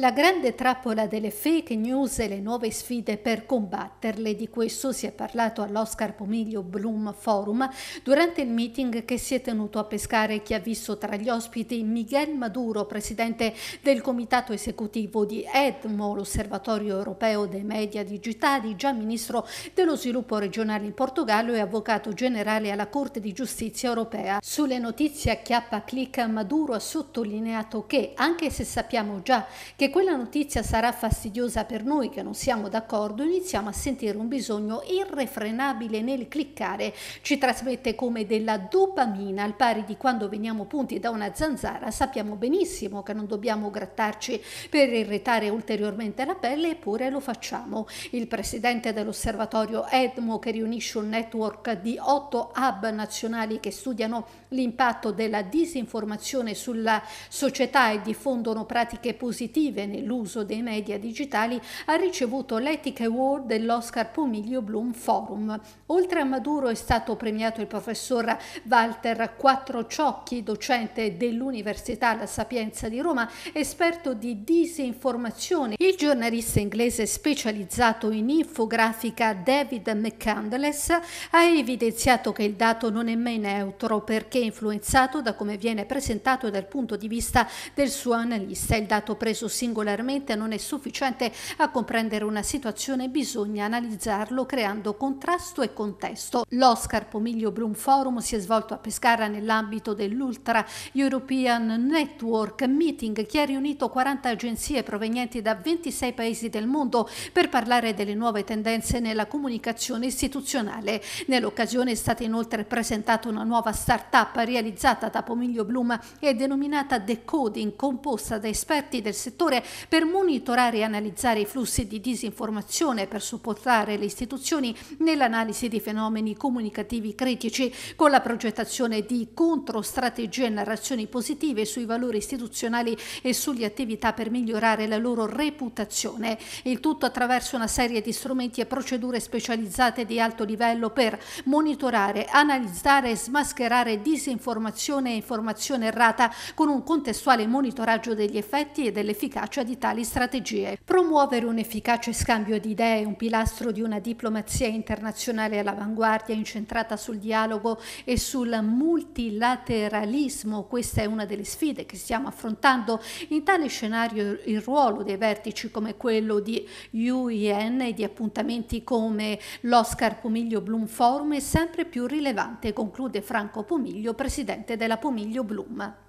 La grande trappola delle fake news e le nuove sfide per combatterle, di questo si è parlato all'Oscar Pomiglio Bloom Forum durante il meeting che si è tenuto a Pescare che ha visto tra gli ospiti Miguel Maduro, presidente del comitato esecutivo di EDMO, l'Osservatorio Europeo dei Media Digitali, già ministro dello sviluppo regionale in Portogallo e avvocato generale alla Corte di Giustizia Europea. Sulle notizie a chiappa clic Maduro ha sottolineato che, anche se sappiamo già che quella notizia sarà fastidiosa per noi che non siamo d'accordo, iniziamo a sentire un bisogno irrefrenabile nel cliccare, ci trasmette come della dopamina, al pari di quando veniamo punti da una zanzara, sappiamo benissimo che non dobbiamo grattarci per irritare ulteriormente la pelle, eppure lo facciamo. Il presidente dell'osservatorio Edmo, che riunisce un network di otto hub nazionali che studiano l'impatto della disinformazione sulla società e diffondono pratiche positive, innovative nell'uso dei media digitali, ha ricevuto l'Ethic Award dell'Oscar Pomiglio Bloom Forum. Oltre a Maduro è stato premiato il professor Walter Quattrociocchi, docente dell'Università La Sapienza di Roma, esperto di disinformazione. Il giornalista inglese specializzato in infografica David McCandless ha evidenziato che il dato non è mai neutro perché è influenzato da come viene presentato dal punto di vista del suo analista. Il dato preso singolarmente non è sufficiente a comprendere una situazione, bisogna analizzarlo creando contrasto e contesto. L'Oscar Pomiglio Bloom Forum si è svolto a Pescara nell'ambito dell'Ultra European Network Meeting che ha riunito 40 agenzie provenienti da 26 paesi del mondo per parlare delle nuove tendenze nella comunicazione istituzionale. Nell'occasione è stata inoltre presentata una nuova start-up realizzata da Pomiglio Bloom e denominata Decoding, composta da esperti del settore Procure per monitorare e analizzare i flussi di disinformazione per supportare le istituzioni nell'analisi di fenomeni comunicativi critici con la progettazione di controstrategie e narrazioni positive sui valori istituzionali e sulle attività per migliorare la loro reputazione. Il tutto attraverso una serie di strumenti e procedure specializzate di alto livello per monitorare, analizzare e smascherare disinformazione e informazione errata con un contestuale monitoraggio degli effetti e dell'efficacia l'efficacia di tali strategie. Promuovere un efficace scambio di idee, un pilastro di una diplomazia internazionale all'avanguardia incentrata sul dialogo e sul multilateralismo, questa è una delle sfide che stiamo affrontando. In tale scenario il ruolo dei vertici come quello di UN e di appuntamenti come l'Oscar Pomiglio Bloom Forum è sempre più rilevante, conclude Franco Pomiglio, presidente della Pomiglio Bloom.